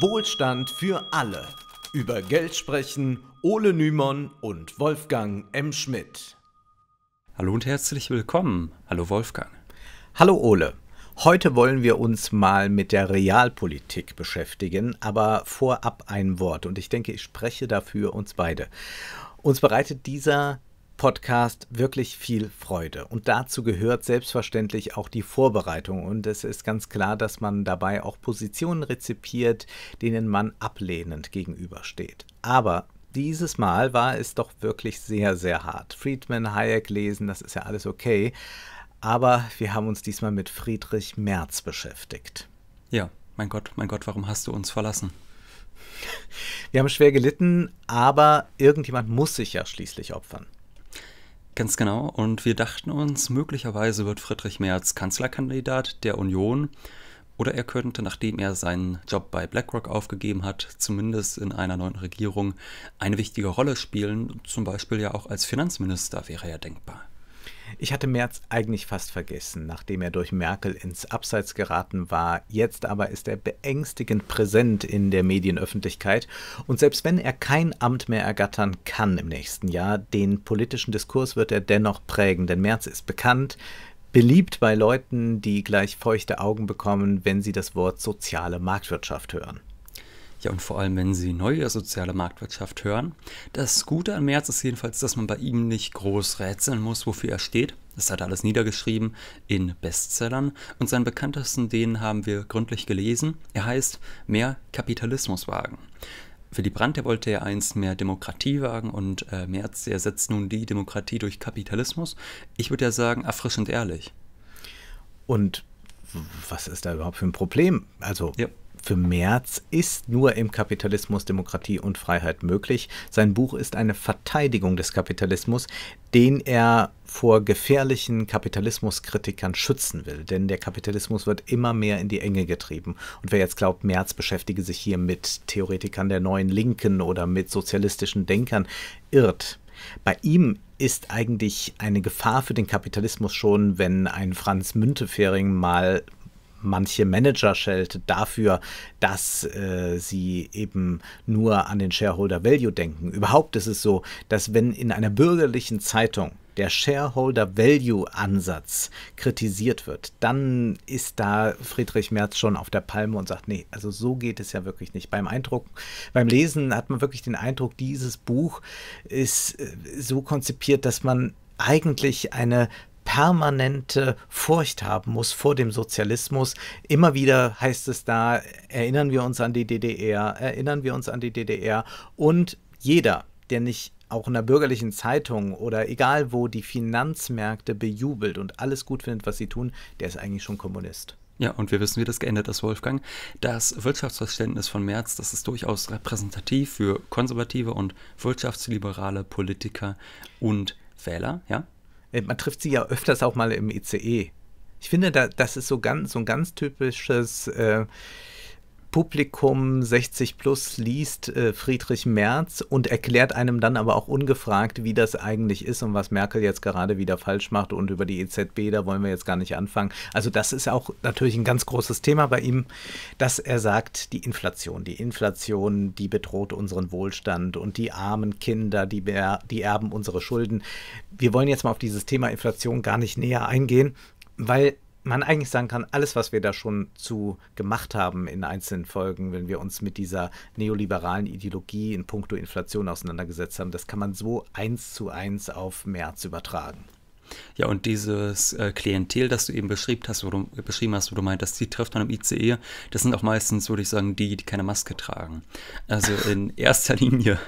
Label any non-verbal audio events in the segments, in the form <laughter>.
Wohlstand für alle. Über Geld sprechen Ole Nymon und Wolfgang M. Schmidt. Hallo und herzlich willkommen. Hallo Wolfgang. Hallo Ole. Heute wollen wir uns mal mit der Realpolitik beschäftigen, aber vorab ein Wort und ich denke, ich spreche dafür uns beide. Uns bereitet dieser Podcast wirklich viel Freude. Und dazu gehört selbstverständlich auch die Vorbereitung. Und es ist ganz klar, dass man dabei auch Positionen rezipiert, denen man ablehnend gegenübersteht. Aber dieses Mal war es doch wirklich sehr, sehr hart. Friedman, Hayek lesen, das ist ja alles okay. Aber wir haben uns diesmal mit Friedrich Merz beschäftigt. Ja, mein Gott, mein Gott, warum hast du uns verlassen? Wir haben schwer gelitten, aber irgendjemand muss sich ja schließlich opfern. Ganz genau. Und wir dachten uns, möglicherweise wird Friedrich Merz Kanzlerkandidat der Union. Oder er könnte, nachdem er seinen Job bei BlackRock aufgegeben hat, zumindest in einer neuen Regierung eine wichtige Rolle spielen. Zum Beispiel ja auch als Finanzminister wäre er denkbar. Ich hatte Merz eigentlich fast vergessen, nachdem er durch Merkel ins Abseits geraten war. Jetzt aber ist er beängstigend präsent in der Medienöffentlichkeit. Und selbst wenn er kein Amt mehr ergattern kann im nächsten Jahr, den politischen Diskurs wird er dennoch prägen. Denn Merz ist bekannt, beliebt bei Leuten, die gleich feuchte Augen bekommen, wenn sie das Wort soziale Marktwirtschaft hören. Ja, und vor allem, wenn Sie neue soziale Marktwirtschaft hören. Das Gute an Merz ist jedenfalls, dass man bei ihm nicht groß rätseln muss, wofür er steht. Das hat alles niedergeschrieben in Bestsellern und seinen bekanntesten, den haben wir gründlich gelesen. Er heißt Mehr Kapitalismus wagen. Willy Brandt, der wollte ja einst mehr Demokratie wagen und äh, Merz ersetzt nun die Demokratie durch Kapitalismus. Ich würde ja sagen, erfrischend ehrlich. Und was ist da überhaupt für ein Problem? Also, ja für Merz ist nur im Kapitalismus Demokratie und Freiheit möglich. Sein Buch ist eine Verteidigung des Kapitalismus, den er vor gefährlichen Kapitalismuskritikern schützen will. Denn der Kapitalismus wird immer mehr in die Enge getrieben. Und wer jetzt glaubt, Merz beschäftige sich hier mit Theoretikern der neuen Linken oder mit sozialistischen Denkern, irrt. Bei ihm ist eigentlich eine Gefahr für den Kapitalismus schon, wenn ein Franz Müntefering mal manche Manager schelte dafür, dass äh, sie eben nur an den Shareholder Value denken. Überhaupt ist es so, dass wenn in einer bürgerlichen Zeitung der Shareholder Value Ansatz kritisiert wird, dann ist da Friedrich Merz schon auf der Palme und sagt, nee, also so geht es ja wirklich nicht. Beim Eindruck, beim Lesen hat man wirklich den Eindruck, dieses Buch ist äh, so konzipiert, dass man eigentlich eine permanente Furcht haben muss vor dem Sozialismus. Immer wieder heißt es da, erinnern wir uns an die DDR, erinnern wir uns an die DDR und jeder, der nicht auch in der bürgerlichen Zeitung oder egal wo die Finanzmärkte bejubelt und alles gut findet, was sie tun, der ist eigentlich schon Kommunist. Ja, und wir wissen, wie das geändert ist, Wolfgang. Das Wirtschaftsverständnis von Merz, das ist durchaus repräsentativ für konservative und wirtschaftsliberale Politiker und Wähler, ja? Äh, man trifft sie ja öfters auch mal im ICE. Ich finde, da, das ist so, ganz, so ein ganz typisches äh, Publikum 60 plus liest äh, Friedrich Merz und erklärt einem dann aber auch ungefragt, wie das eigentlich ist und was Merkel jetzt gerade wieder falsch macht und über die EZB, da wollen wir jetzt gar nicht anfangen. Also das ist auch natürlich ein ganz großes Thema bei ihm, dass er sagt, die Inflation, die Inflation, die bedroht unseren Wohlstand und die armen Kinder, die, die erben unsere Schulden. Wir wollen jetzt mal auf dieses Thema Inflation gar nicht näher eingehen, weil man eigentlich sagen kann, alles, was wir da schon zu gemacht haben in einzelnen Folgen, wenn wir uns mit dieser neoliberalen Ideologie in puncto Inflation auseinandergesetzt haben, das kann man so eins zu eins auf März übertragen. Ja, und dieses äh, Klientel, das du eben beschrieben hast, wo du, beschrieben hast, wo du meintest, die trifft man im ICE, das sind auch meistens, würde ich sagen, die, die keine Maske tragen. Also in erster Linie.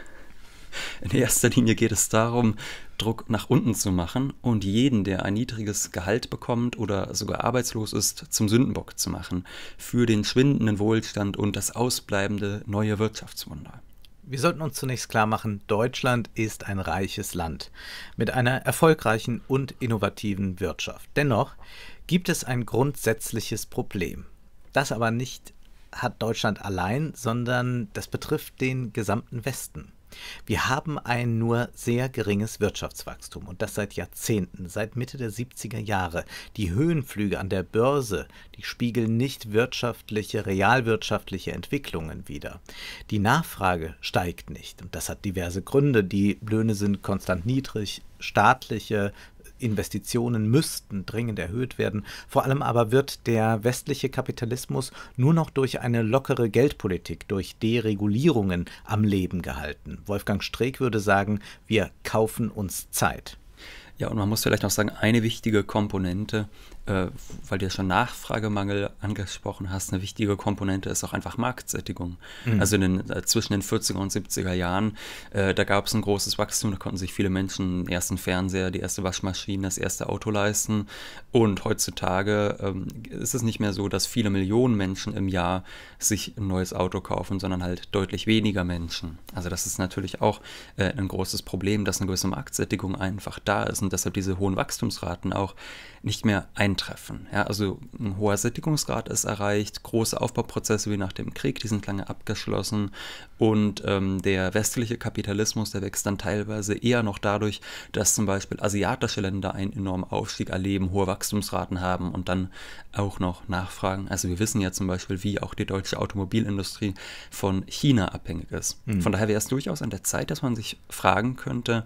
In erster Linie geht es darum, Druck nach unten zu machen und jeden, der ein niedriges Gehalt bekommt oder sogar arbeitslos ist, zum Sündenbock zu machen für den schwindenden Wohlstand und das ausbleibende neue Wirtschaftswunder. Wir sollten uns zunächst klar machen, Deutschland ist ein reiches Land mit einer erfolgreichen und innovativen Wirtschaft. Dennoch gibt es ein grundsätzliches Problem. Das aber nicht hat Deutschland allein, sondern das betrifft den gesamten Westen. Wir haben ein nur sehr geringes Wirtschaftswachstum und das seit Jahrzehnten, seit Mitte der 70er Jahre. Die Höhenflüge an der Börse, die spiegeln nicht wirtschaftliche, realwirtschaftliche Entwicklungen wider. Die Nachfrage steigt nicht und das hat diverse Gründe. Die Löhne sind konstant niedrig, staatliche Investitionen müssten dringend erhöht werden. Vor allem aber wird der westliche Kapitalismus nur noch durch eine lockere Geldpolitik, durch Deregulierungen am Leben gehalten. Wolfgang Streeck würde sagen, wir kaufen uns Zeit. Ja, und man muss vielleicht noch sagen, eine wichtige Komponente äh, weil du ja schon Nachfragemangel angesprochen hast, eine wichtige Komponente ist auch einfach Marktsättigung. Mhm. Also den, äh, zwischen den 40er und 70er Jahren, äh, da gab es ein großes Wachstum, da konnten sich viele Menschen den ersten Fernseher, die erste Waschmaschine, das erste Auto leisten. Und heutzutage ähm, ist es nicht mehr so, dass viele Millionen Menschen im Jahr sich ein neues Auto kaufen, sondern halt deutlich weniger Menschen. Also das ist natürlich auch äh, ein großes Problem, dass eine gewisse Marktsättigung einfach da ist und deshalb diese hohen Wachstumsraten auch nicht mehr eintreffen. Ja, also ein hoher Sättigungsgrad ist erreicht, große Aufbauprozesse wie nach dem Krieg, die sind lange abgeschlossen und ähm, der westliche Kapitalismus, der wächst dann teilweise eher noch dadurch, dass zum Beispiel asiatische Länder einen enormen Aufstieg erleben, hohe Wachstumsraten haben und dann auch noch nachfragen. Also wir wissen ja zum Beispiel, wie auch die deutsche Automobilindustrie von China abhängig ist. Mhm. Von daher wäre es durchaus an der Zeit, dass man sich fragen könnte,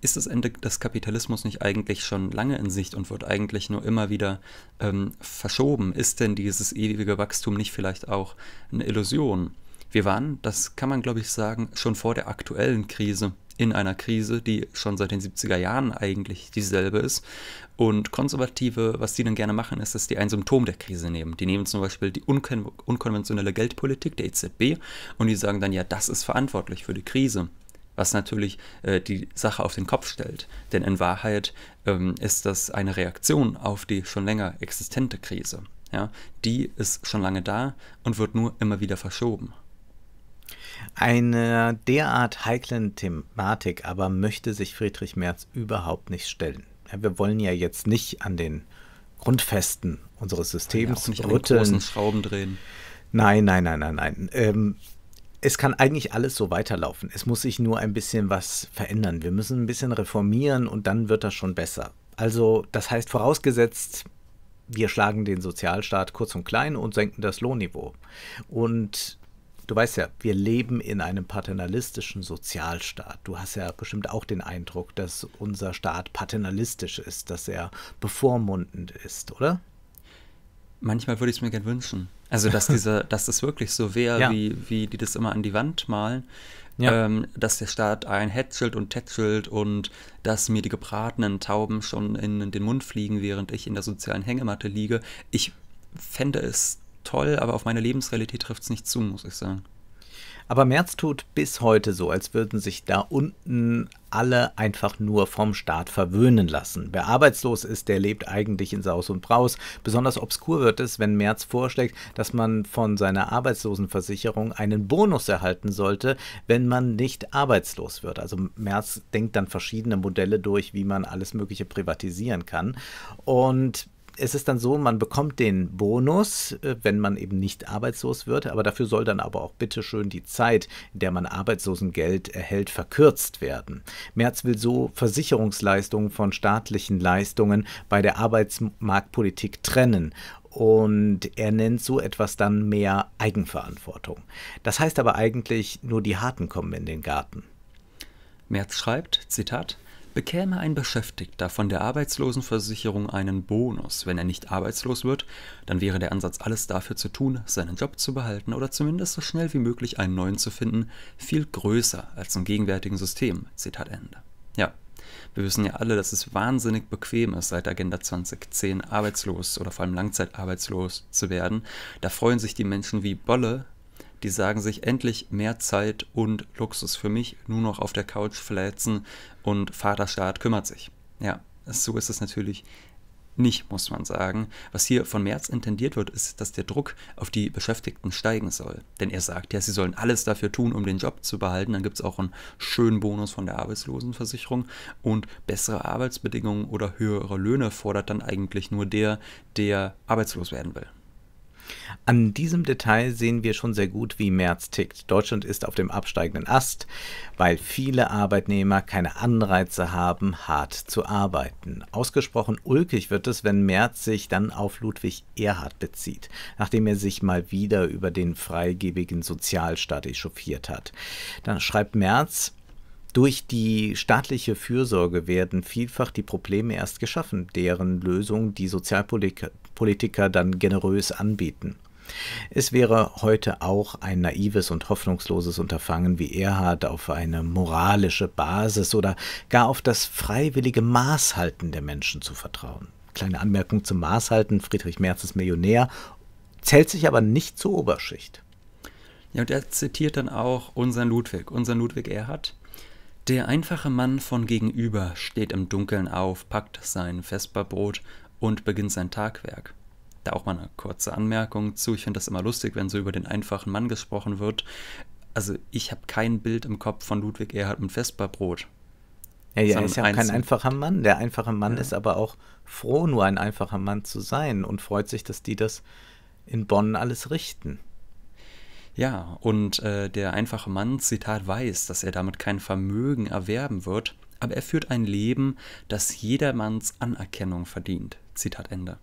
ist das Ende des Kapitalismus nicht eigentlich schon lange in Sicht und wird eigentlich nur immer wieder ähm, verschoben? Ist denn dieses ewige Wachstum nicht vielleicht auch eine Illusion? Wir waren, das kann man glaube ich sagen, schon vor der aktuellen Krise in einer Krise, die schon seit den 70er Jahren eigentlich dieselbe ist. Und Konservative, was die dann gerne machen, ist, dass die ein Symptom der Krise nehmen. Die nehmen zum Beispiel die unkonventionelle Geldpolitik der EZB und die sagen dann, ja, das ist verantwortlich für die Krise was natürlich äh, die Sache auf den Kopf stellt. Denn in Wahrheit ähm, ist das eine Reaktion auf die schon länger existente Krise. Ja? Die ist schon lange da und wird nur immer wieder verschoben. Einer derart heiklen Thematik aber möchte sich Friedrich Merz überhaupt nicht stellen. Wir wollen ja jetzt nicht an den Grundfesten unseres Systems ja, auch nicht rütteln. An den großen Schrauben drehen. Nein, nein, nein, nein, nein. Ähm, es kann eigentlich alles so weiterlaufen. Es muss sich nur ein bisschen was verändern. Wir müssen ein bisschen reformieren und dann wird das schon besser. Also das heißt vorausgesetzt, wir schlagen den Sozialstaat kurz und klein und senken das Lohnniveau. Und du weißt ja, wir leben in einem paternalistischen Sozialstaat. Du hast ja bestimmt auch den Eindruck, dass unser Staat paternalistisch ist, dass er bevormundend ist, oder? manchmal würde ich es mir gerne wünschen. Also, dass, <laughs> diese, dass das wirklich so wäre, ja. wie, wie die das immer an die Wand malen. Ja. Ähm, dass der Staat ein hätschelt und tätschelt und dass mir die gebratenen Tauben schon in den Mund fliegen, während ich in der sozialen Hängematte liege. Ich fände es toll, aber auf meine Lebensrealität trifft es nicht zu, muss ich sagen. Aber Merz tut bis heute so, als würden sich da unten alle einfach nur vom Staat verwöhnen lassen. Wer arbeitslos ist, der lebt eigentlich in Saus und Braus. Besonders obskur wird es, wenn Merz vorschlägt, dass man von seiner Arbeitslosenversicherung einen Bonus erhalten sollte, wenn man nicht arbeitslos wird. Also Merz denkt dann verschiedene Modelle durch, wie man alles Mögliche privatisieren kann. Und es ist dann so, man bekommt den Bonus, äh, wenn man eben nicht arbeitslos wird, aber dafür soll dann aber auch bitteschön die Zeit, in der man Arbeitslosengeld erhält, verkürzt werden. Merz will so Versicherungsleistungen von staatlichen Leistungen bei der Arbeitsmarktpolitik trennen und er nennt so etwas dann mehr Eigenverantwortung. Das heißt aber eigentlich, nur die Harten kommen in den Garten. Merz schreibt, Zitat, Bekäme ein Beschäftigter von der Arbeitslosenversicherung einen Bonus, wenn er nicht arbeitslos wird, dann wäre der Ansatz, alles dafür zu tun, seinen Job zu behalten oder zumindest so schnell wie möglich einen neuen zu finden, viel größer als im gegenwärtigen System. Zitat Ende. Ja, wir wissen ja alle, dass es wahnsinnig bequem ist, seit Agenda 2010 arbeitslos oder vor allem langzeitarbeitslos zu werden. Da freuen sich die Menschen wie Bolle, die sagen sich endlich mehr Zeit und Luxus für mich, nur noch auf der Couch fläzen und Vaterstaat kümmert sich. Ja, so ist es natürlich nicht, muss man sagen. Was hier von März intendiert wird, ist, dass der Druck auf die Beschäftigten steigen soll. Denn er sagt ja, sie sollen alles dafür tun, um den Job zu behalten. Dann gibt es auch einen schönen Bonus von der Arbeitslosenversicherung und bessere Arbeitsbedingungen oder höhere Löhne fordert dann eigentlich nur der, der arbeitslos werden will. An diesem Detail sehen wir schon sehr gut, wie März tickt. Deutschland ist auf dem absteigenden Ast, weil viele Arbeitnehmer keine Anreize haben, hart zu arbeiten. Ausgesprochen ulkig wird es, wenn März sich dann auf Ludwig Erhard bezieht, nachdem er sich mal wieder über den freigebigen Sozialstaat echauffiert hat. Dann schreibt März, durch die staatliche Fürsorge werden vielfach die Probleme erst geschaffen, deren Lösung die Sozialpolitik, Politiker dann generös anbieten. Es wäre heute auch ein naives und hoffnungsloses Unterfangen wie Erhard auf eine moralische Basis oder gar auf das freiwillige Maßhalten der Menschen zu vertrauen. Kleine Anmerkung zum Maßhalten, Friedrich Merz ist Millionär, zählt sich aber nicht zur Oberschicht. Ja, und er zitiert dann auch unseren Ludwig, unseren Ludwig Erhard. Der einfache Mann von gegenüber steht im Dunkeln auf, packt sein Vesperbrot und beginnt sein Tagwerk. Da auch mal eine kurze Anmerkung zu. Ich finde das immer lustig, wenn so über den einfachen Mann gesprochen wird. Also ich habe kein Bild im Kopf von Ludwig Erhard mit Vesperbrot. Ja, ja, er ist ja auch kein einfacher Mann. Der einfache Mann ja. ist aber auch froh, nur ein einfacher Mann zu sein und freut sich, dass die das in Bonn alles richten. Ja, und äh, der einfache Mann, Zitat, weiß, dass er damit kein Vermögen erwerben wird, aber er führt ein Leben, das jedermanns Anerkennung verdient. Zitat Ende.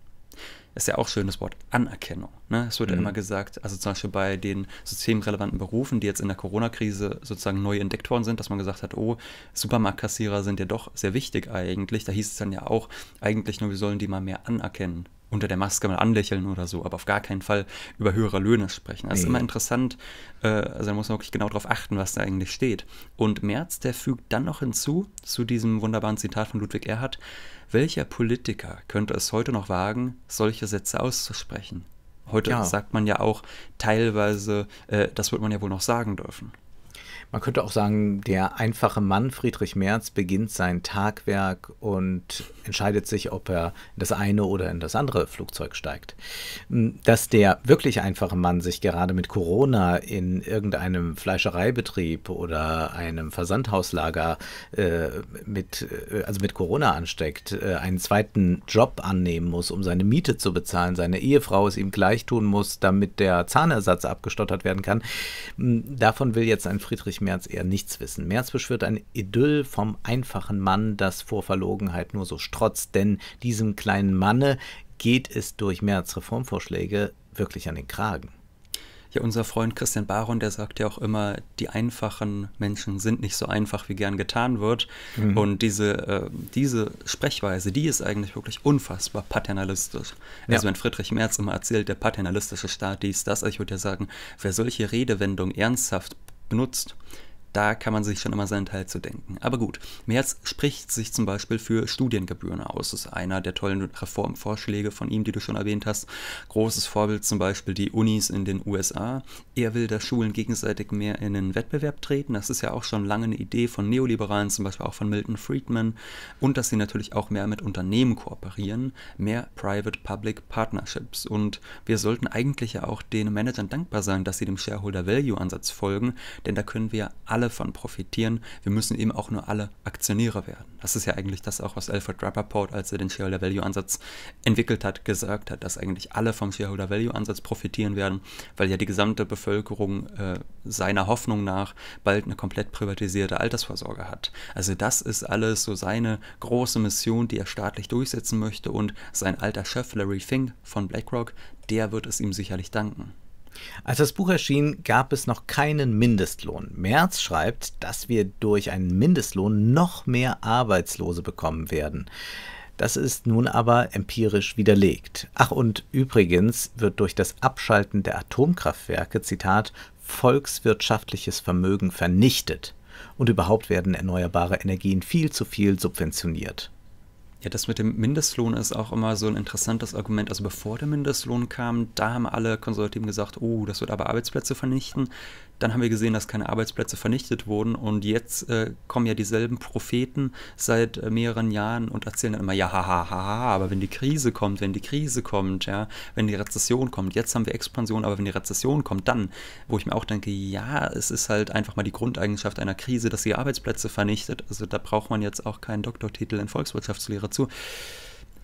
Ist ja auch schön das Wort Anerkennung. Ne? Es wird mhm. ja immer gesagt, also zum Beispiel bei den systemrelevanten Berufen, die jetzt in der Corona-Krise sozusagen neu entdeckt worden sind, dass man gesagt hat, oh, Supermarktkassierer sind ja doch sehr wichtig eigentlich. Da hieß es dann ja auch, eigentlich nur, wir sollen die mal mehr anerkennen unter der Maske mal anlächeln oder so, aber auf gar keinen Fall über höhere Löhne sprechen. Das nee. ist immer interessant. Äh, also da muss man wirklich genau darauf achten, was da eigentlich steht. Und Merz, der fügt dann noch hinzu, zu diesem wunderbaren Zitat von Ludwig Erhard, welcher Politiker könnte es heute noch wagen, solche Sätze auszusprechen? Heute ja. sagt man ja auch teilweise, äh, das wird man ja wohl noch sagen dürfen. Man könnte auch sagen, der einfache Mann Friedrich Merz beginnt sein Tagwerk und entscheidet sich, ob er in das eine oder in das andere Flugzeug steigt. Hm, dass der wirklich einfache Mann sich gerade mit Corona in irgendeinem Fleischereibetrieb oder einem Versandhauslager äh, mit, äh, also mit Corona ansteckt, äh, einen zweiten Job annehmen muss, um seine Miete zu bezahlen, seine Ehefrau es ihm gleich tun muss, damit der Zahnersatz abgestottert werden kann, hm, davon will jetzt ein Friedrich Friedrich Merz eher nichts wissen. Merz beschwört ein Idyll vom einfachen Mann, das vor Verlogenheit nur so strotzt, denn diesem kleinen Manne geht es durch Merz Reformvorschläge wirklich an den Kragen. Ja, unser Freund Christian Baron, der sagt ja auch immer, die einfachen Menschen sind nicht so einfach, wie gern getan wird. Mhm. Und diese, äh, diese Sprechweise, die ist eigentlich wirklich unfassbar paternalistisch. Also ja. Also wenn Friedrich Merz immer erzählt, der paternalistische Staat dies, das, also ich würde ja sagen, wer solche Redewendung ernsthaft benutzt. Da kann man sich schon immer seinen Teil zu denken. Aber gut, Merz spricht sich zum Beispiel für Studiengebühren aus. Das ist einer der tollen Reformvorschläge von ihm, die du schon erwähnt hast. Großes Vorbild zum Beispiel die Unis in den USA. Er will, dass Schulen gegenseitig mehr in den Wettbewerb treten. Das ist ja auch schon lange eine Idee von Neoliberalen, zum Beispiel auch von Milton Friedman. Und dass sie natürlich auch mehr mit Unternehmen kooperieren, mehr Private-Public Partnerships. Und wir sollten eigentlich ja auch den Managern dankbar sein, dass sie dem Shareholder-Value-Ansatz folgen, denn da können wir alle alle von profitieren. Wir müssen eben auch nur alle Aktionäre werden. Das ist ja eigentlich das auch, was Alfred Rappaport, als er den Shareholder Value Ansatz entwickelt hat, gesagt hat, dass eigentlich alle vom Shareholder Value Ansatz profitieren werden, weil ja die gesamte Bevölkerung äh, seiner Hoffnung nach bald eine komplett privatisierte Altersvorsorge hat. Also das ist alles so seine große Mission, die er staatlich durchsetzen möchte und sein alter Chef Larry Fink von BlackRock, der wird es ihm sicherlich danken. Als das Buch erschien, gab es noch keinen Mindestlohn. Merz schreibt, dass wir durch einen Mindestlohn noch mehr Arbeitslose bekommen werden. Das ist nun aber empirisch widerlegt. Ach und übrigens wird durch das Abschalten der Atomkraftwerke, Zitat, volkswirtschaftliches Vermögen vernichtet. Und überhaupt werden erneuerbare Energien viel zu viel subventioniert. Ja, das mit dem Mindestlohn ist auch immer so ein interessantes Argument. Also bevor der Mindestlohn kam, da haben alle Konservativen gesagt, oh, das wird aber Arbeitsplätze vernichten. Dann haben wir gesehen, dass keine Arbeitsplätze vernichtet wurden. Und jetzt äh, kommen ja dieselben Propheten seit äh, mehreren Jahren und erzählen dann immer, ja, ha, ha, ha, ha, aber wenn die Krise kommt, wenn die Krise kommt, ja, wenn die Rezession kommt, jetzt haben wir Expansion, aber wenn die Rezession kommt, dann, wo ich mir auch denke, ja, es ist halt einfach mal die Grundeigenschaft einer Krise, dass sie Arbeitsplätze vernichtet. Also da braucht man jetzt auch keinen Doktortitel in Volkswirtschaftslehre zu.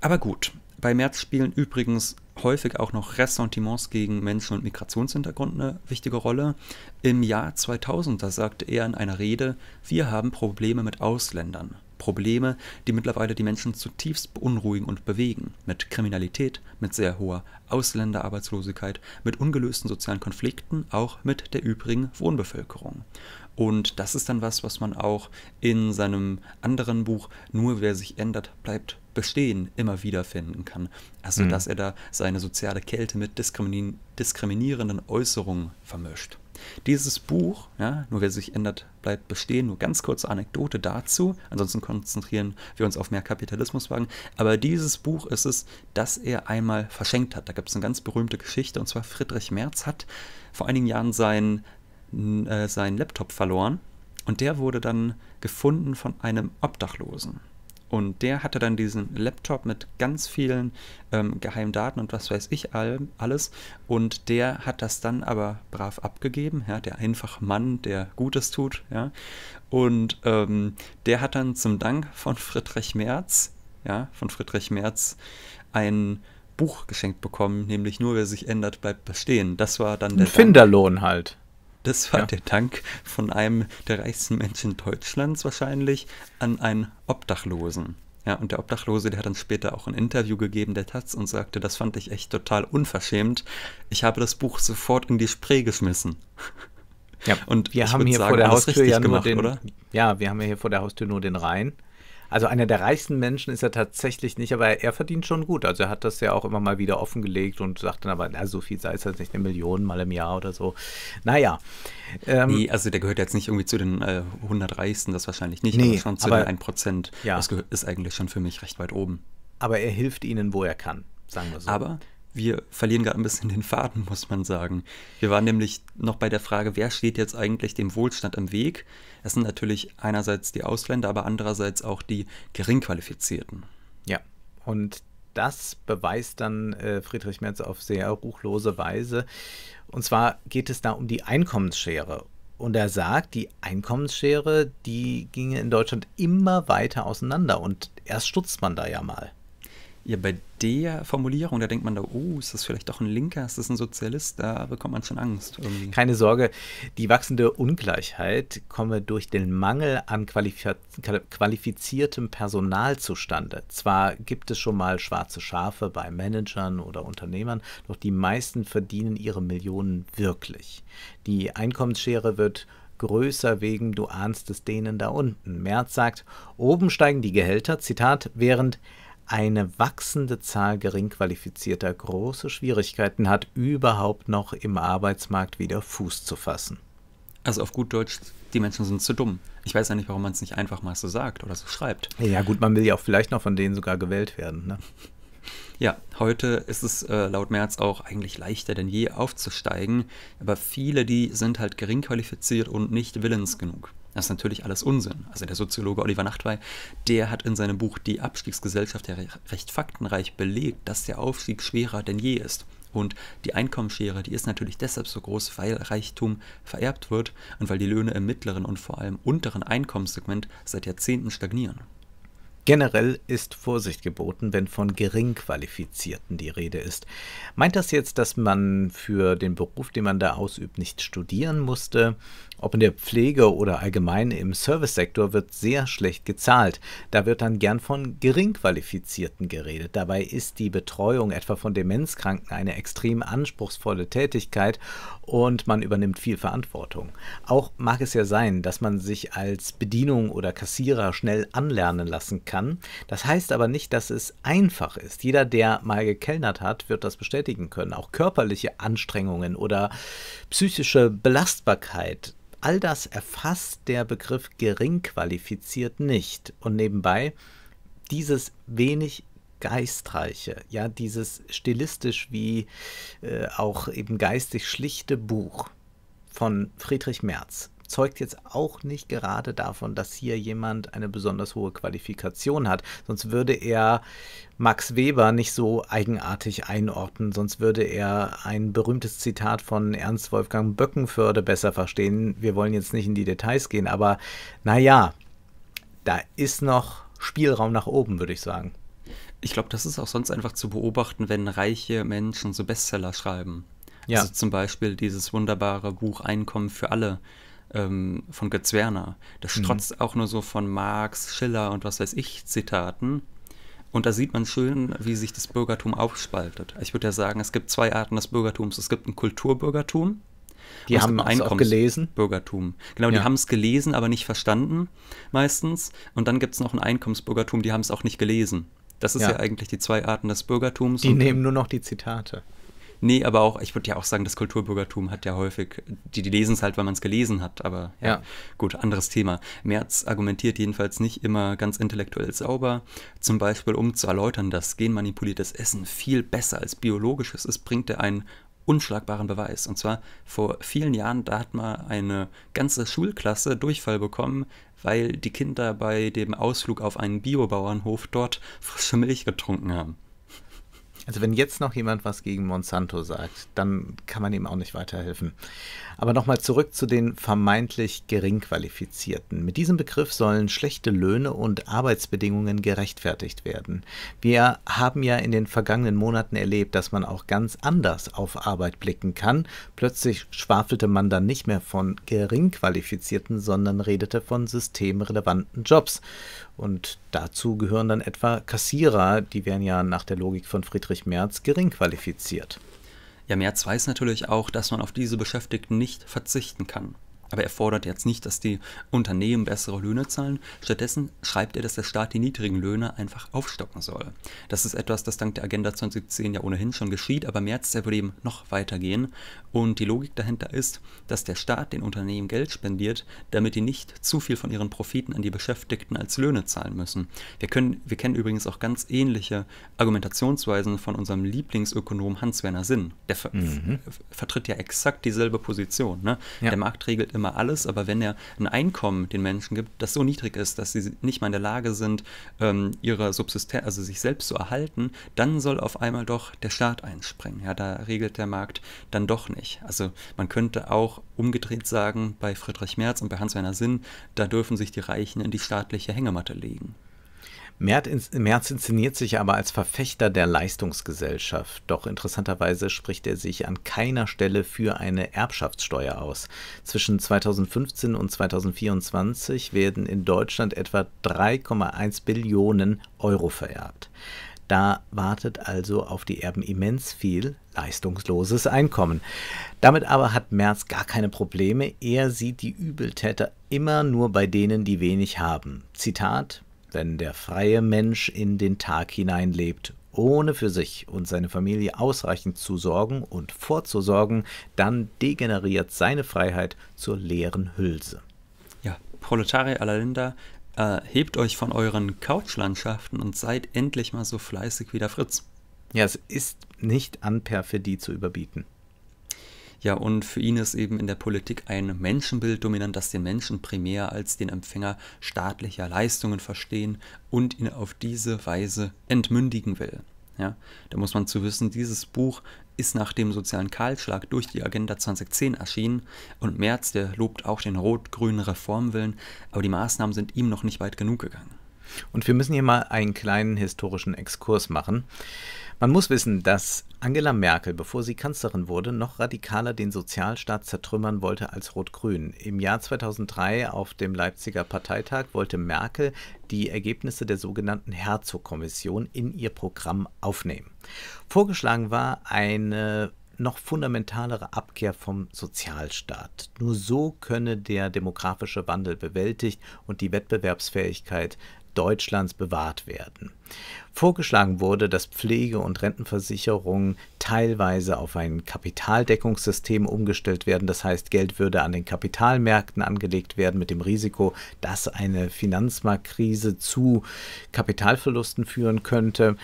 Aber gut, bei Märzspielen übrigens häufig auch noch Ressentiments gegen Menschen und Migrationshintergrund eine wichtige Rolle. Im Jahr 2000, da sagte er in einer Rede, wir haben Probleme mit Ausländern. Probleme, die mittlerweile die Menschen zutiefst beunruhigen und bewegen. Mit Kriminalität, mit sehr hoher Ausländerarbeitslosigkeit, mit ungelösten sozialen Konflikten, auch mit der übrigen Wohnbevölkerung. Und das ist dann was, was man auch in seinem anderen Buch Nur wer sich ändert, bleibt Bestehen immer wiederfinden kann. Also, mhm. dass er da seine soziale Kälte mit diskrimini diskriminierenden Äußerungen vermischt. Dieses Buch, ja, nur wer sich ändert, bleibt bestehen, nur ganz kurze Anekdote dazu, ansonsten konzentrieren wir uns auf mehr Kapitalismuswagen, aber dieses Buch ist es, das er einmal verschenkt hat. Da gibt es eine ganz berühmte Geschichte, und zwar Friedrich Merz hat vor einigen Jahren seinen, äh, seinen Laptop verloren und der wurde dann gefunden von einem Obdachlosen. Und der hatte dann diesen Laptop mit ganz vielen ähm, Geheimdaten und was weiß ich all, alles. Und der hat das dann aber brav abgegeben, ja, der einfache Mann, der Gutes tut, ja. Und ähm, der hat dann zum Dank von Friedrich Merz, ja, von Friedrich Merz ein Buch geschenkt bekommen, nämlich nur wer sich ändert, bleibt bestehen. Das war dann der Finderlohn Dank. halt. Das war ja. der Dank von einem der reichsten Menschen Deutschlands wahrscheinlich an einen Obdachlosen. Ja, und der Obdachlose, der hat dann später auch ein Interview gegeben, der Taz, und sagte, das fand ich echt total unverschämt. Ich habe das Buch sofort in die Spree geschmissen. Ja, und wir haben hier sagen, vor der Haustür ja nur gemacht, den, oder? Ja, wir haben ja hier vor der Haustür nur den Rhein. Also einer der reichsten Menschen ist er tatsächlich nicht, aber er, verdient schon gut. Also er hat das ja auch immer mal wieder offengelegt und sagt dann aber, na, so viel sei es jetzt halt nicht, eine Million mal im Jahr oder so. Naja. Ähm, nee, also der gehört jetzt nicht irgendwie zu den äh, 100 Reichsten, das wahrscheinlich nicht, nee, aber schon zu aber, den 1%. Ja. Das ist eigentlich schon für mich recht weit oben. Aber er hilft ihnen, wo er kann, sagen wir so. Aber wir verlieren gerade ein bisschen den Faden, <laughs> muss man sagen. Wir waren nämlich noch bei der Frage, wer steht jetzt eigentlich dem Wohlstand im Weg? Es sind natürlich einerseits die Ausländer, aber andererseits auch die Geringqualifizierten. Ja, und das beweist dann äh, Friedrich Merz auf sehr ruchlose Weise. Und zwar geht es da um die Einkommensschere. Und er sagt, die Einkommensschere, die ginge in Deutschland immer weiter auseinander. Und erst stutzt man da ja mal. Ja, bei der Formulierung, da denkt man da, oh, ist das vielleicht doch ein Linker, ist das ein Sozialist? Da bekommt man schon Angst. Irgendwie. Keine Sorge, die wachsende Ungleichheit komme durch den Mangel an qualifiziertem Personal zustande. Zwar gibt es schon mal schwarze Schafe bei Managern oder Unternehmern, doch die meisten verdienen ihre Millionen wirklich. Die Einkommensschere wird größer wegen, du ahnst es denen da unten. Merz sagt, oben steigen die Gehälter, Zitat, während eine wachsende Zahl geringqualifizierter große Schwierigkeiten hat, überhaupt noch im Arbeitsmarkt wieder Fuß zu fassen. Also auf gut Deutsch, die Menschen sind zu dumm. Ich weiß ja nicht, warum man es nicht einfach mal so sagt oder so schreibt. Ja gut, man will ja auch vielleicht noch von denen sogar gewählt werden. Ne? Ja, heute ist es äh, laut Merz auch eigentlich leichter denn je aufzusteigen, aber viele, die sind halt gering qualifiziert und nicht willens genug. Das ist natürlich alles Unsinn. Also der Soziologe Oliver Nachtwey, der hat in seinem Buch Die Abstiegsgesellschaft ja recht faktenreich belegt, dass der Aufstieg schwerer denn je ist. Und die Einkommensschere, die ist natürlich deshalb so groß, weil Reichtum vererbt wird und weil die Löhne im mittleren und vor allem unteren Einkommenssegment seit Jahrzehnten stagnieren. Generell ist Vorsicht geboten, wenn von Geringqualifizierten die Rede ist. Meint das jetzt, dass man für den Beruf, den man da ausübt, nicht studieren musste ob in der Pflege oder allgemein im Servicesektor wird sehr schlecht gezahlt. Da wird dann gern von Geringqualifizierten geredet. Dabei ist die Betreuung etwa von Demenzkranken eine extrem anspruchsvolle Tätigkeit und man übernimmt viel Verantwortung. Auch mag es ja sein, dass man sich als Bedienung oder Kassierer schnell anlernen lassen kann. Das heißt aber nicht, dass es einfach ist. Jeder, der mal gekellnert hat, wird das bestätigen können. Auch körperliche Anstrengungen oder psychische Belastbarkeit All das erfasst der Begriff gering qualifiziert nicht. Und nebenbei, dieses wenig geistreiche, ja, dieses stilistisch wie äh, auch eben geistig schlichte Buch von Friedrich Merz zeugt jetzt auch nicht gerade davon, dass hier jemand eine besonders hohe Qualifikation hat. Sonst würde er Max Weber nicht so eigenartig einordnen, sonst würde er ein berühmtes Zitat von Ernst Wolfgang Böckenförde besser verstehen. Wir wollen jetzt nicht in die Details gehen, aber naja, da ist noch Spielraum nach oben, würde ich sagen. Ich glaube, das ist auch sonst einfach zu beobachten, wenn reiche Menschen so Bestseller schreiben. Ja. Also zum Beispiel dieses wunderbare Buch Einkommen für alle ähm, von Götz Werner. Das mhm. strotzt auch nur so von Marx, Schiller und was weiß ich Zitaten. Und da sieht man schön, wie sich das Bürgertum aufspaltet. Ich würde ja sagen, es gibt zwei Arten des Bürgertums. Es gibt ein Kulturbürgertum. Die haben es auch gelesen. Bürgertum. Genau, ja. die haben es gelesen, aber nicht verstanden meistens. Und dann gibt es noch ein Einkommensbürgertum, die haben es auch nicht gelesen. Das ist ja. ja. eigentlich die zwei Arten des Bürgertums. Die nehmen nur noch die Zitate. Nee, aber auch, ich würde ja auch sagen, das Kulturbürgertum hat ja häufig, die, die lesen es halt, weil man es gelesen hat, aber ja, ja, gut, anderes Thema. Merz argumentiert jedenfalls nicht immer ganz intellektuell sauber, zum Beispiel um zu erläutern, dass genmanipuliertes Essen viel besser als biologisches ist, bringt er einen unschlagbaren Beweis. Und zwar vor vielen Jahren, da hat mal eine ganze Schulklasse Durchfall bekommen, weil die Kinder bei dem Ausflug auf einen Biobauernhof dort frische Milch getrunken haben. Also wenn jetzt noch jemand was gegen Monsanto sagt, dann kann man ihm auch nicht weiterhelfen. Aber nochmal zurück zu den vermeintlich Geringqualifizierten. Mit diesem Begriff sollen schlechte Löhne und Arbeitsbedingungen gerechtfertigt werden. Wir haben ja in den vergangenen Monaten erlebt, dass man auch ganz anders auf Arbeit blicken kann. Plötzlich schwafelte man dann nicht mehr von Geringqualifizierten, sondern redete von systemrelevanten Jobs. Und dazu gehören dann etwa Kassierer, die wären ja nach der Logik von Friedrich Merz geringqualifiziert. Der Merz weiß natürlich auch, dass man auf diese Beschäftigten nicht verzichten kann. Aber er fordert jetzt nicht, dass die Unternehmen bessere Löhne zahlen. Stattdessen schreibt er, dass der Staat die niedrigen Löhne einfach aufstocken soll. Das ist etwas, das dank der Agenda 2017 ja ohnehin schon geschieht, aber März der würde eben noch weitergehen. Und die Logik dahinter ist, dass der Staat den Unternehmen Geld spendiert, damit die nicht zu viel von ihren Profiten an die Beschäftigten als Löhne zahlen müssen. Wir, können, wir kennen übrigens auch ganz ähnliche Argumentationsweisen von unserem Lieblingsökonom Hans-Werner Sinn. Der ver mhm. vertritt ja exakt dieselbe Position. Ne? Ja. Der Markt regelt immer immer alles, aber wenn er ein Einkommen den Menschen gibt, das so niedrig ist, dass sie nicht mal in der Lage sind, ähm, ihre Subsistenz, also sich selbst zu erhalten, dann soll auf einmal doch der Staat einspringen. Ja, da regelt der Markt dann doch nicht. Also man könnte auch umgedreht sagen, bei Friedrich Merz und bei Hans-Werner Sinn, da dürfen sich die Reichen in die staatliche Hängematte legen. Merz inszeniert sich aber als Verfechter der Leistungsgesellschaft, doch interessanterweise spricht er sich an keiner Stelle für eine Erbschaftssteuer aus. Zwischen 2015 und 2024 werden in Deutschland etwa 3,1 Billionen Euro vererbt. Da wartet also auf die Erben immens viel leistungsloses Einkommen. Damit aber hat Merz gar keine Probleme. Er sieht die Übeltäter immer nur bei denen, die wenig haben. Zitat: denn der freie Mensch in den Tag hinein lebt, ohne für sich und seine Familie ausreichend zu sorgen und vorzusorgen, dann degeneriert seine Freiheit zur leeren Hülse. Ja, Proletarier aller Länder, äh, hebt euch von euren Couchlandschaften und seid endlich mal so fleißig wie der Fritz. Ja, es ist nicht an Perfidie zu überbieten. Ja, und für ihn ist eben in der Politik ein Menschenbild dominant, das den Menschen primär als den Empfänger staatlicher Leistungen verstehen und ihn auf diese Weise entmündigen will. Ja, da muss man zu wissen, dieses Buch ist nach dem sozialen Kahlschlag durch die Agenda 2010 erschienen und Merz, der lobt auch den rot-grünen Reformwillen, aber die Maßnahmen sind ihm noch nicht weit genug gegangen. Und wir müssen hier mal einen kleinen historischen Exkurs machen. Man muss wissen, dass Angela Merkel, bevor sie Kanzlerin wurde, noch radikaler den Sozialstaat zertrümmern wollte als Rot-Grün. Im Jahr 2003 auf dem Leipziger Parteitag wollte Merkel die Ergebnisse der sogenannten Herzog-Kommission in ihr Programm aufnehmen. Vorgeschlagen war eine noch fundamentalere Abkehr vom Sozialstaat. Nur so könne der demografische Wandel bewältigt und die Wettbewerbsfähigkeit Deutschlands bewahrt werden. Vorgeschlagen wurde, dass Pflege- und Rentenversicherungen teilweise auf ein Kapitaldeckungssystem umgestellt werden. Das heißt, Geld würde an den Kapitalmärkten angelegt werden mit dem Risiko, dass eine Finanzmarktkrise zu Kapitalverlusten führen könnte.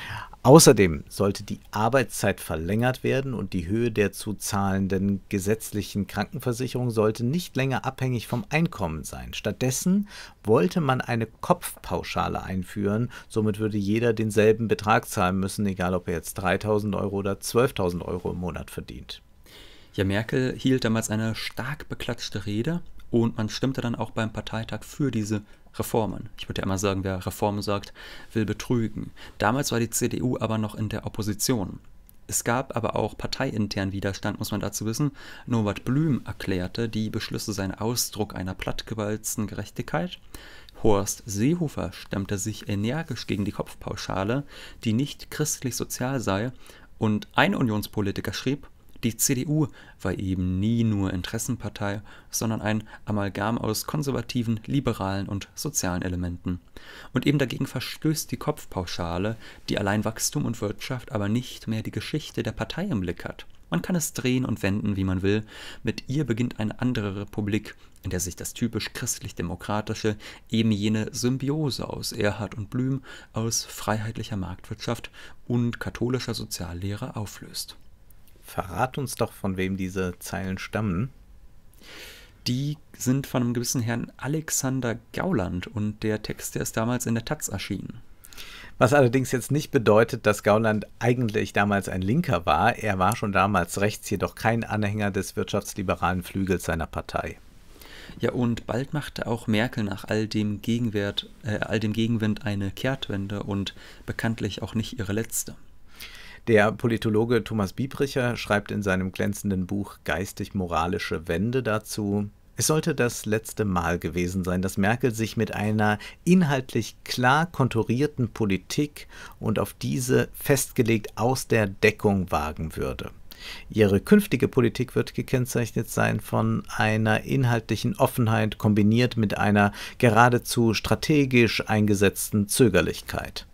Außerdem sollte die Arbeitszeit verlängert werden und die Höhe der zu zahlenden gesetzlichen Krankenversicherung sollte nicht länger abhängig vom Einkommen sein. Stattdessen wollte man eine Kopfpauschale einführen. Somit würde jeder denselben Betrag zahlen müssen, egal ob er jetzt 3000 Euro oder 12.000 Euro im Monat verdient. Ja, Merkel hielt damals eine stark beklatschte Rede und man stimmte dann auch beim Parteitag für diese Reformen. Ich würde ja immer sagen, wer Reformen sagt, will betrügen. Damals war die CDU aber noch in der Opposition. Es gab aber auch parteiinternen Widerstand, muss man dazu wissen. Norbert Blüm erklärte, die Beschlüsse seien Ausdruck einer plattgewalzten Gerechtigkeit. Horst Seehofer stemmte sich energisch gegen die Kopfpauschale, die nicht christlich-sozial sei. Und ein Unionspolitiker schrieb, die CDU war eben nie nur Interessenpartei, sondern ein Amalgam aus konservativen, liberalen und sozialen Elementen. Und eben dagegen verstößt die Kopfpauschale, die allein Wachstum und Wirtschaft, aber nicht mehr die Geschichte der Partei im Blick hat. Man kann es drehen und wenden, wie man will. Mit ihr beginnt eine andere Republik, in der sich das typisch christlich-demokratische, eben jene Symbiose aus Erhard und Blüm, aus freiheitlicher Marktwirtschaft und katholischer Soziallehre auflöst. Verrat uns doch, von wem diese Zeilen stammen. Die sind von einem gewissen Herrn Alexander Gauland und der Text, der ist damals in der Taz erschienen. Was allerdings jetzt nicht bedeutet, dass Gauland eigentlich damals ein Linker war. Er war schon damals rechts, jedoch kein Anhänger des wirtschaftsliberalen Flügels seiner Partei. Ja, und bald machte auch Merkel nach all dem, Gegenwert, äh, all dem Gegenwind eine Kehrtwende und bekanntlich auch nicht ihre letzte. Der Politologe Thomas Biebricher schreibt in seinem glänzenden Buch Geistig-moralische Wende dazu, es sollte das letzte Mal gewesen sein, dass Merkel sich mit einer inhaltlich klar konturierten Politik und auf diese festgelegt aus der Deckung wagen würde. Ihre künftige Politik wird gekennzeichnet sein von einer inhaltlichen Offenheit kombiniert mit einer geradezu strategisch eingesetzten Zögerlichkeit.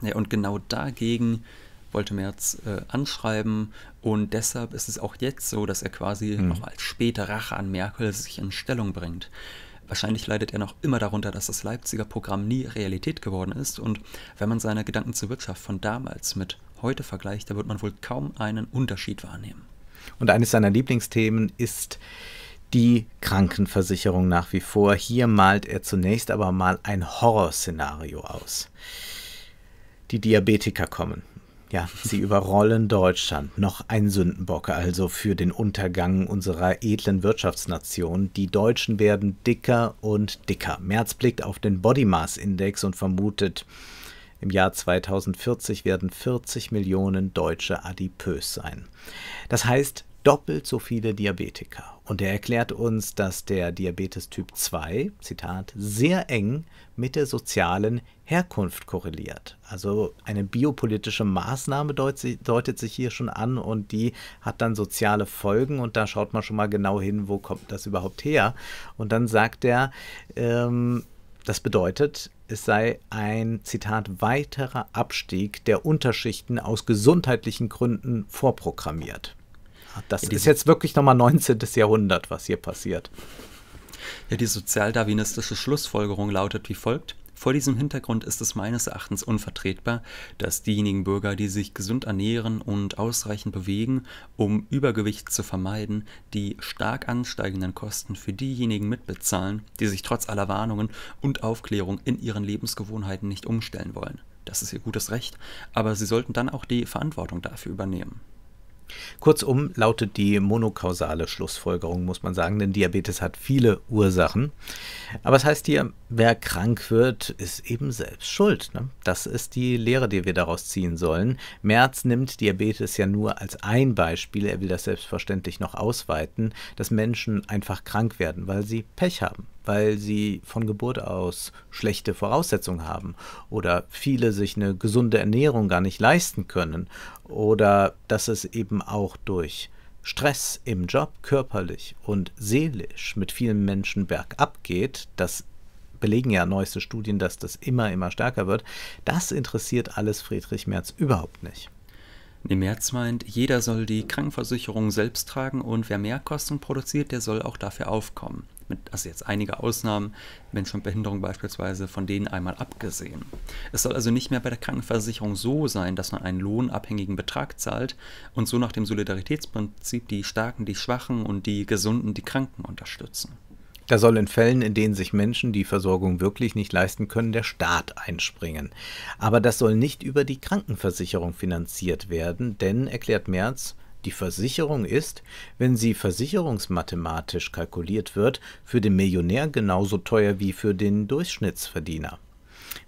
Ja, und genau dagegen wollte Merz äh, anschreiben. Und deshalb ist es auch jetzt so, dass er quasi mhm. noch als späte Rache an Merkel sich in Stellung bringt. Wahrscheinlich leidet er noch immer darunter, dass das Leipziger Programm nie Realität geworden ist. Und wenn man seine Gedanken zur Wirtschaft von damals mit heute vergleicht, da wird man wohl kaum einen Unterschied wahrnehmen. Und eines seiner Lieblingsthemen ist die Krankenversicherung nach wie vor. Hier malt er zunächst aber mal ein Horrorszenario aus. Die Diabetiker kommen. Ja, sie überrollen Deutschland. Noch ein Sündenbock also für den Untergang unserer edlen Wirtschaftsnation. Die Deutschen werden dicker und dicker. Merz blickt auf den Body Mass Index und vermutet, im Jahr 2040 werden 40 Millionen Deutsche adipös sein. Das heißt, doppelt so viele Diabetiker. Und er erklärt uns, dass der Diabetes Typ 2, Zitat, sehr eng mit der sozialen Herkunft korreliert. Also eine biopolitische Maßnahme deutet sich hier schon an und die hat dann soziale Folgen und da schaut man schon mal genau hin, wo kommt das überhaupt her. Und dann sagt er, ähm, das bedeutet, es sei ein, Zitat, weiterer Abstieg der Unterschichten aus gesundheitlichen Gründen vorprogrammiert. Das ist jetzt wirklich nochmal 19. Jahrhundert, was hier passiert. Ja, die sozialdarwinistische Schlussfolgerung lautet wie folgt. Vor diesem Hintergrund ist es meines Erachtens unvertretbar, dass diejenigen Bürger, die sich gesund ernähren und ausreichend bewegen, um Übergewicht zu vermeiden, die stark ansteigenden Kosten für diejenigen mitbezahlen, die sich trotz aller Warnungen und Aufklärung in ihren Lebensgewohnheiten nicht umstellen wollen. Das ist ihr gutes Recht, aber sie sollten dann auch die Verantwortung dafür übernehmen. Kurzum lautet die monokausale Schlussfolgerung, muss man sagen, denn Diabetes hat viele Ursachen. Aber es heißt hier, wer krank wird, ist eben selbst schuld. Ne? Das ist die Lehre, die wir daraus ziehen sollen. Merz nimmt Diabetes ja nur als ein Beispiel. Er will das selbstverständlich noch ausweiten, dass Menschen einfach krank werden, weil sie Pech haben weil sie von Geburt aus schlechte Voraussetzungen haben oder viele sich eine gesunde Ernährung gar nicht leisten können oder dass es eben auch durch Stress im Job körperlich und seelisch mit vielen Menschen bergab geht, das belegen ja neueste Studien, dass das immer, immer stärker wird, das interessiert alles Friedrich Merz überhaupt nicht. Nee, Merz meint, jeder soll die Krankenversicherung selbst tragen und wer mehr Kosten produziert, der soll auch dafür aufkommen mit, also jetzt einige Ausnahmen, Menschen mit Behinderung beispielsweise, von denen einmal abgesehen. Es soll also nicht mehr bei der Krankenversicherung so sein, dass man einen lohnabhängigen Betrag zahlt und so nach dem Solidaritätsprinzip die Starken, die Schwachen und die Gesunden, die Kranken unterstützen. Da soll in Fällen, in denen sich Menschen die Versorgung wirklich nicht leisten können, der Staat einspringen. Aber das soll nicht über die Krankenversicherung finanziert werden, denn, erklärt Merz, die Versicherung ist, wenn sie versicherungsmathematisch kalkuliert wird, für den Millionär genauso teuer wie für den Durchschnittsverdiener.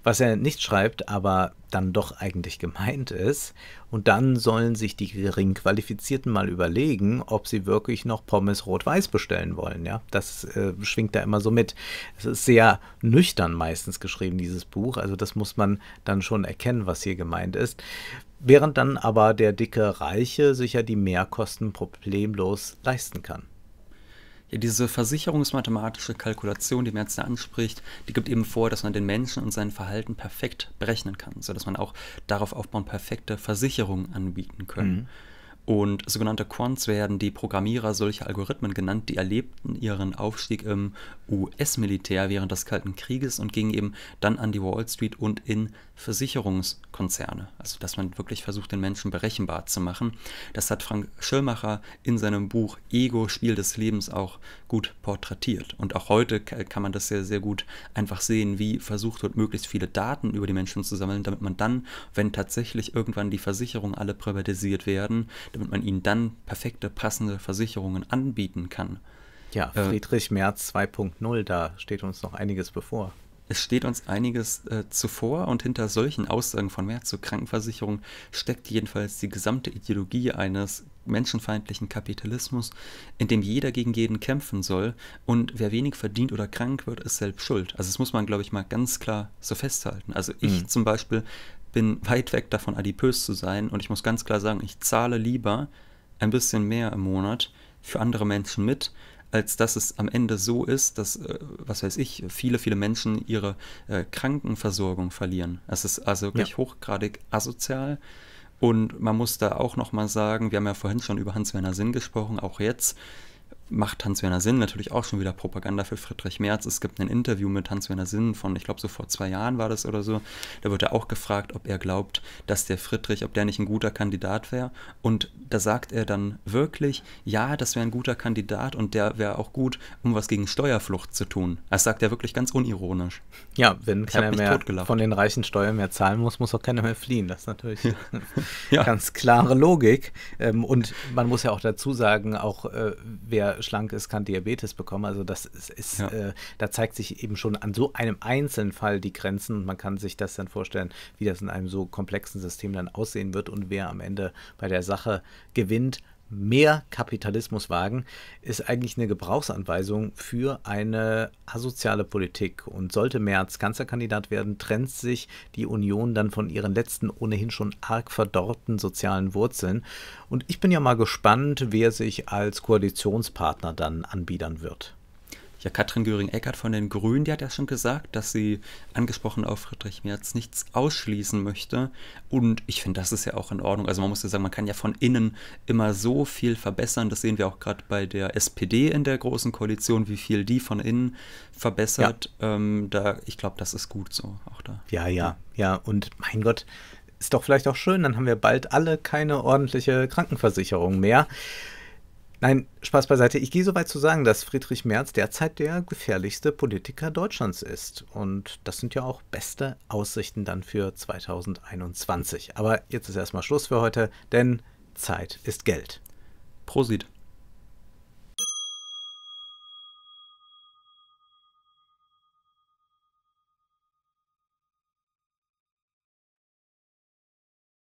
Was er nicht schreibt, aber dann doch eigentlich gemeint ist, und dann sollen sich die gering Qualifizierten mal überlegen, ob sie wirklich noch Pommes rot-weiß bestellen wollen. Ja, das äh, schwingt da immer so mit. Es ist sehr nüchtern meistens geschrieben, dieses Buch. Also das muss man dann schon erkennen, was hier gemeint ist während dann aber der dicke Reiche sicher die Mehrkosten problemlos leisten kann. Ja, diese versicherungsmathematische Kalkulation, die Merz da anspricht, die gibt eben vor, dass man den Menschen und sein Verhalten perfekt berechnen kann, sodass man auch darauf aufbauen perfekte Versicherungen anbieten können. Mhm. Und sogenannte Quants werden die Programmierer solcher Algorithmen genannt, die erlebten ihren Aufstieg im US-Militär während des Kalten Krieges und gingen eben dann an die Wall Street und in Versicherungskonzerne. Also dass man wirklich versucht, den Menschen berechenbar zu machen. Das hat Frank Schirmacher in seinem Buch Ego, Spiel des Lebens auch gut porträtiert. Und auch heute kann man das sehr, sehr gut einfach sehen, wie versucht wird, möglichst viele Daten über die Menschen zu sammeln, damit man dann, wenn tatsächlich irgendwann die Versicherungen alle privatisiert werden, damit man ihnen dann perfekte, passende Versicherungen anbieten kann. Ja, äh, Friedrich äh, Merz 2.0, da steht uns noch einiges bevor. Es steht uns einiges äh, zuvor und hinter solchen Aussagen von Merz zur Krankenversicherung steckt jedenfalls die gesamte Ideologie eines menschenfeindlichen Kapitalismus, in dem jeder gegen jeden kämpfen soll und wer wenig verdient oder krank wird, ist selbst schuld. Also das muss man, glaube ich, mal ganz klar so festhalten. Also ich mhm. zum Beispiel bin weit weg davon, adipös zu sein und ich muss ganz klar sagen, ich zahle lieber ein bisschen mehr im Monat für andere Menschen mit, als dass es am Ende so ist, dass, äh, was weiß ich, viele, viele Menschen ihre äh, Krankenversorgung verlieren. Es ist also wirklich ja. hochgradig asozial. Und man muss da auch nochmal sagen, wir haben ja vorhin schon über Hans-Werner Sinn gesprochen, auch jetzt, macht Hans-Werner Sinn natürlich auch schon wieder Propaganda für Friedrich Merz. Es gibt ein Interview mit Hans-Werner Sinn von, ich glaube, so vor zwei Jahren war das oder so. Da wird er auch gefragt, ob er glaubt, dass der Friedrich, ob der nicht ein guter Kandidat wäre. Und da sagt er dann wirklich, ja, das wäre ein guter Kandidat und der wäre auch gut, um was gegen Steuerflucht zu tun. Das sagt er wirklich ganz unironisch. Ja, wenn ich keiner mehr von den reichen Steuern mehr zahlen muss, muss auch keiner mehr fliehen. Das ist natürlich ja. <laughs> ganz klare Logik. Ähm, und man muss ja auch dazu sagen, auch äh, wer schlank ist, kann Diabetes bekommen. Also das ist, ist ja. äh, da zeigt sich eben schon an so einem einzelnen Fall die Grenzen und man kann sich das dann vorstellen, wie das in einem so komplexen System dann aussehen wird und wer am Ende bei der Sache gewinnt mehr Kapitalismus wagen, ist eigentlich eine Gebrauchsanweisung für eine asoziale Politik. Und sollte Merz Kanzlerkandidat werden, trennt sich die Union dann von ihren letzten ohnehin schon arg verdorrten sozialen Wurzeln. Und ich bin ja mal gespannt, wer sich als Koalitionspartner dann anbiedern wird. Ja, Katrin Göring-Eckert von den Grünen, die hat ja schon gesagt, dass sie angesprochen auf Friedrich Merz nichts ausschließen möchte. Und ich finde, das ist ja auch in Ordnung. Also man muss ja sagen, man kann ja von innen immer so viel verbessern. Das sehen wir auch gerade bei der SPD in der Großen Koalition, wie viel die von innen verbessert. Ja. Ähm, da, ich glaube, das ist gut so auch da. Ja, ja, ja. Und mein Gott, ist doch vielleicht auch schön, dann haben wir bald alle keine ordentliche Krankenversicherung mehr. Nein, Spaß beiseite. Ich gehe so weit zu sagen, dass Friedrich Merz derzeit der gefährlichste Politiker Deutschlands ist. Und das sind ja auch beste Aussichten dann für 2021. Aber jetzt ist erstmal Schluss für heute, denn Zeit ist Geld. Prosit.